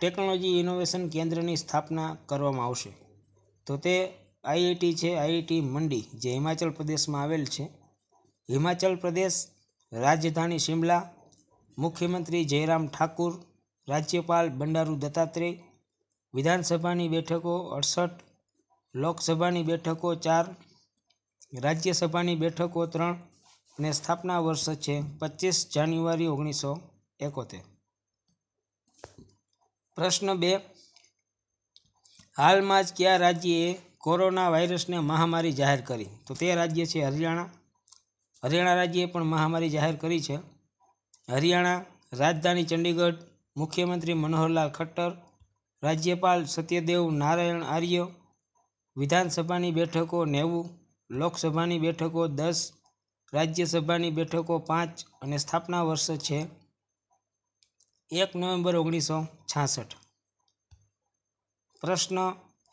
technology innovation કેન્દ્રની સ્થાપના કરવામાં આવશે તો તે આઈઆઈટી છે આઈઆઈટી મંડી જે હિમાચલ પ્રદેશમાં આવેલ છે હિમાચલ પ્રદેશ રાજધાની શિમલા મુખ્યમંત્રી જયરામ ઠાકુર રાજ્યપાલ બંડારુ દત્તાત્રેય વિધાનસભાની બેઠકો અડસઠ લોકસભાની બેઠકો ચાર રાજ્યસભાની બેઠકો ત્રણ અને સ્થાપના વર્ષ છે પચીસ જાન્યુઆરી ઓગણીસો એકોતેર પ્રશ્ન બે હાલમાં જ કયા રાજ્યએ કોરોના વાયરસને મહામારી જાહેર કરી તો તે રાજ્ય છે હરિયાણા હરિયાણા રાજ્યએ પણ મહામારી જાહેર કરી છે હરિયાણા રાજધાની ચંડીગઢ મુખ્યમંત્રી મનોહરલાલ ખટ્ટર રાજ્યપાલ સત્યદેવ નારાયણ આર્ય વિધાનસભાની બેઠકો નેવું લોકસભાની બેઠકો દસ રાજ્યસભાની બેઠકો પાંચ અને સ્થાપના વર્ષ છે એક નવેમ્બર ઓગણીસો છાસઠ પ્રશ્ન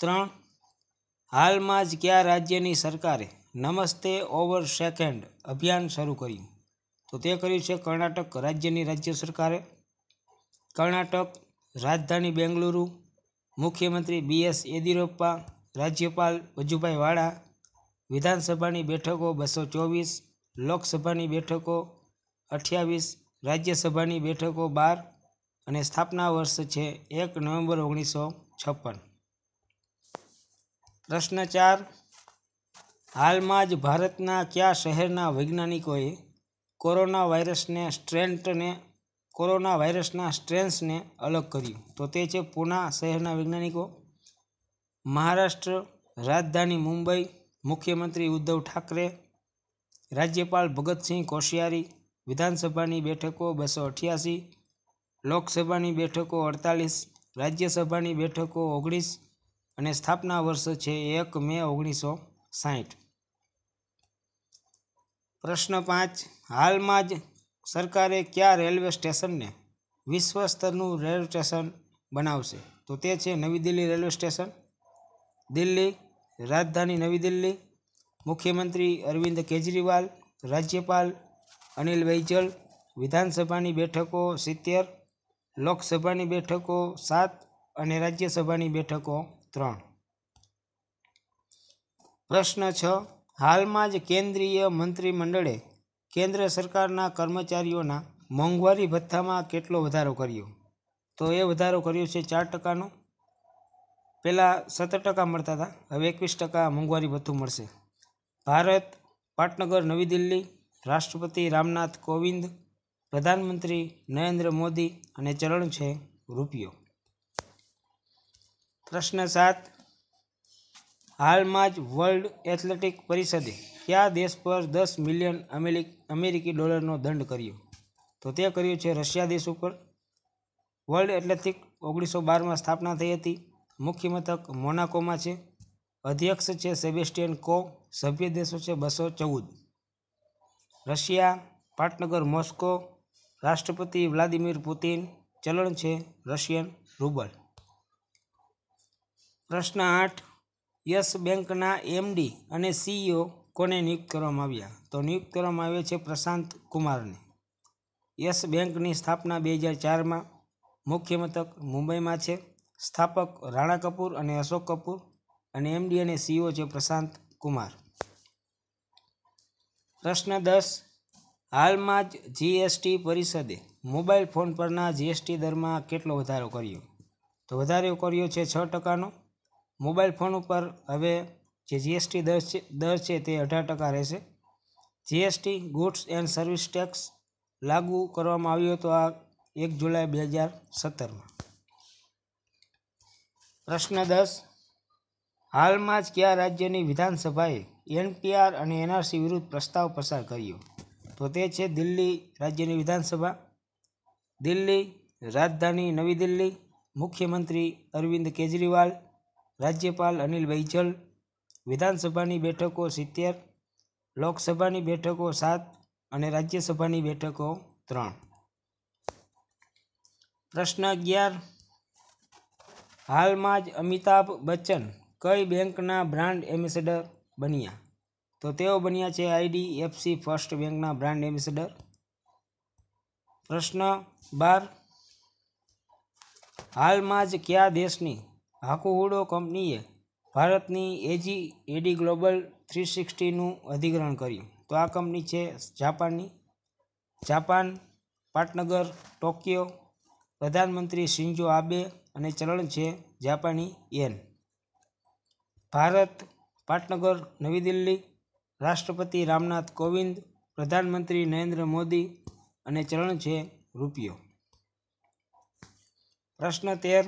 ત્રણ હાલમાં જ કયા રાજ્યની સરકારે નમસ્તે ઓવર સેકન્ડ અભિયાન શરૂ કર્યું તો તે કર્યું છે કર્ણાટક રાજ્યની રાજ્ય સરકારે કર્ણાટક રાજધાની બેંગલુરુ મુખ્યમંત્રી બી એસ યેદિયુરપ્પા રાજ્યપાલ વજુભાઈ વાળા વિધાનસભાની બેઠકો બસો ચોવીસ લોકસભાની બેઠકો અઠ્યાવીસ રાજ્યસભાની બેઠકો બાર અને સ્થાપના વર્ષ છે એક નવેમ્બર ઓગણીસો છપ્પન પ્રશ્ન ચાર હાલમાં જ ભારતના કયા શહેરના વૈજ્ઞાનિકોએ કોરોના વાયરસને સ્ટ્રેન્ટને કોરોના વાયરસના સ્ટ્રેન્સને અલગ કર્યું તો તે છે પૂના શહેરના વૈજ્ઞાનિકો મહારાષ્ટ્ર રાજધાની મુંબઈ મુખ્યમંત્રી ઉદ્ધવ ઠાકરે રાજ્યપાલ ભગતસિંહ કોશિયારી વિધાનસભાની બેઠકો બસો અઠ્યાસી લોકસભાની બેઠકો અડતાલીસ રાજ્યસભાની બેઠકો ઓગણીસ અને સ્થાપના વર્ષ છે એક મે ઓગણીસો સાહીઠ પ્રશ્ન પાંચ હાલમાં જ સરકારે કયા રેલવે સ્ટેશનને વિશ્વ સ્તરનું રેલવે સ્ટેશન બનાવશે તો તે છે નવી દિલ્હી રેલવે સ્ટેશન દિલ્હી રાજધાની નવી દિલ્હી મુખ્યમંત્રી અરવિંદ કેજરીવાલ રાજ્યપાલ અનિલ બૈજલ વિધાનસભાની બેઠકો સિત્તેર લોકસભાની બેઠકો સાત અને રાજ્યસભાની બેઠકો ત્રણ પ્રશ્ન છ હાલમાં જ કેન્દ્રીય મંત્રીમંડળે કેન્દ્ર સરકારના કર્મચારીઓના મોંઘવારી ભથ્થામાં કેટલો વધારો કર્યો તો એ વધારો કર્યો છે ચાર ટકાનો પહેલાં સત્તર ટકા મળતા હતા હવે એકવીસ ટકા મોંઘવારી ભથ્થું મળશે ભારત પાટનગર નવી દિલ્હી રાષ્ટ્રપતિ રામનાથ કોવિંદ પ્રધાનમંત્રી નરેન્દ્ર મોદી અને ચલણ છે રૂપિયો પ્રશ્ન સાત હાલમાં જ વર્લ્ડ એથ્લેટિક પરિષદે કયા દેશ પર દસ મિલિયન અમેરિકી ડોલરનો દંડ કર્યો તો તે કર્યો છે રશિયા દેશ ઉપર વર્લ્ડ એથ્લેટિક ઓગણીસો બારમાં સ્થાપના થઈ હતી મુખ્ય મથક મોનાકોમાં છે અધ્યક્ષ છે સેબેસ્ટિયન કો સભ્ય દેશો છે બસો ચૌદ રશિયા પાટનગર મોસ્કો રાષ્ટ્રપતિ વ્લાદિમીર પુતિન ચલણ છે રશિયન રૂબલ પ્રશ્ન આઠ યસ બેંકના એમડી અને સીઈઓ કોને નિયુક્ત કરવામાં આવ્યા તો નિયુક્ત કરવામાં આવ્યા છે પ્રશાંત કુમારને યસ બેંકની સ્થાપના બે હજાર ચારમાં મુખ્ય મથક મુંબઈમાં છે સ્થાપક રાણા કપૂર અને અશોક કપૂર અને એમડી અને સીઈઓ છે પ્રશાંત કુમાર પ્રશ્ન દસ હાલમાં જ જીએસટી પરિષદે મોબાઈલ ફોન પરના જીએસટી દરમાં કેટલો વધારો કર્યો તો વધારો કર્યો છે છ ટકાનો મોબાઈલ ફોન ઉપર હવે જે જીએસટી દર છે દર છે તે અઢાર ટકા રહેશે GST goods and service tax લાગુ કરવામાં આવ્યો હતો આ એક જુલાઈ બે હજાર સત્તરમાં પ્રશ્ન દસ હાલમાં જ કયા રાજ્યની વિધાનસભાએ એનપીઆર અને એનઆરસી વિરુદ્ધ પ્રસ્તાવ પસાર કર્યો તો તે છે દિલ્હી રાજ્યની વિધાનસભા દિલ્હી રાજધાની નવી દિલ્હી મુખ્યમંત્રી અરવિંદ કેજરીવાલ રાજ્યપાલ અનિલ બૈજલ વિધાનસભાની બેઠકો સિત્તેર લોકસભાની બેઠકો સાત અને રાજ્યસભાની બેઠકો ત્રણ પ્રશ્ન અગિયાર હાલમાં જ અમિતાભ બચ્ચન કઈ બેંકના બ્રાન્ડ એમ્બેસેડર બન્યા તો તેઓ બન્યા છે આઈડીએફસી ફર્સ્ટ બેંકના બ્રાન્ડ એમ્બેસેડર પ્રશ્ન બાર હાલમાં જ કયા દેશની હાકુહુડો કંપનીએ ભારતની એજી એડી ગ્લોબલ થ્રી સિક્સટીનું અધિગ્રહણ કર્યું તો આ કંપની છે જાપાનની જાપાન પાટનગર ટોક્યો પ્રધાનમંત્રી શિન્જો આબે અને ચલણ છે જાપાની યેન ભારત પાટનગર નવી દિલ્હી રાષ્ટ્રપતિ રામનાથ કોવિંદ પ્રધાનમંત્રી નરેન્દ્ર મોદી અને ચલણ છે રૂપિયો પ્રશ્ન તેર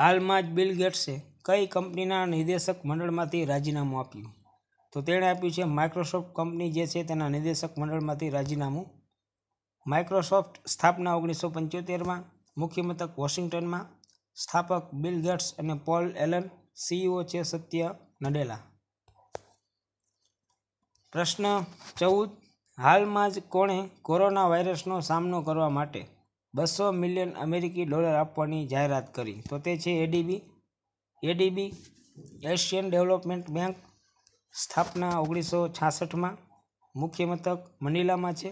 હાલમાં જ બિલ ગેટ્સે કઈ કંપનીના નિર્દેશક મંડળમાંથી રાજીનામું આપ્યું તો તેણે આપ્યું છે માઇક્રોસોફ્ટ કંપની જે છે તેના નિર્દેશક મંડળમાંથી રાજીનામું માઇક્રોસોફ્ટ સ્થાપના ઓગણીસો પંચોતેરમાં મુખ્ય મથક વોશિંગ્ટનમાં સ્થાપક બિલ ગેટ્સ અને પોલ એલન સીઈઓ છે સત્ય નડેલા પ્રશ્ન ચૌદ હાલમાં જ કોણે કોરોના વાયરસનો સામનો કરવા માટે બસો મિલિયન અમેરિકી ડોલર આપવાની જાહેરાત કરી તો તે છે ADB ADB Asian Development Bank સ્થાપના ઓગણીસો છાસઠમાં મુખ્ય મથક મનીલામાં છે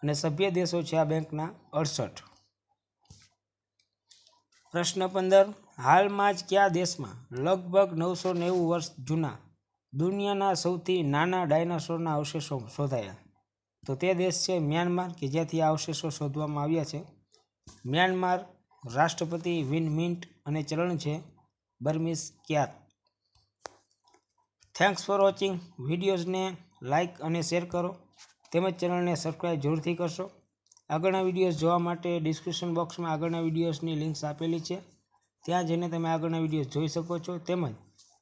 અને સભ્ય દેશો છે આ બેંકના અડસઠ પ્રશ્ન પંદર હાલમાં જ કયા દેશમાં લગભગ નવસો નેવું વર્ષ જૂના દુનિયાના સૌથી નાના ડાયનાસોરના અવશેષો શોધાયા તો તે દેશ છે મ્યાનમાર કે જ્યાંથી આ અવશેષો શોધવામાં આવ્યા છે મ્યાનમાર રાષ્ટ્રપતિ વિન મિન્ટ અને ચલણ છે Burmese kyat thanks for watching વિડીયોઝને લાઇક અને શેર કરો તેમજ ચેનલને સબસ્ક્રાઈબ જરૂરથી કરશો આગળના વિડીયોઝ જોવા માટે ડિસ્ક્રિપ્શન બોક્સમાં આગળના વિડીયોઝની લિંક્સ આપેલી છે ત્યાં જઈને તમે આગળના વિડીયોઝ જોઈ શકો છો તેમજ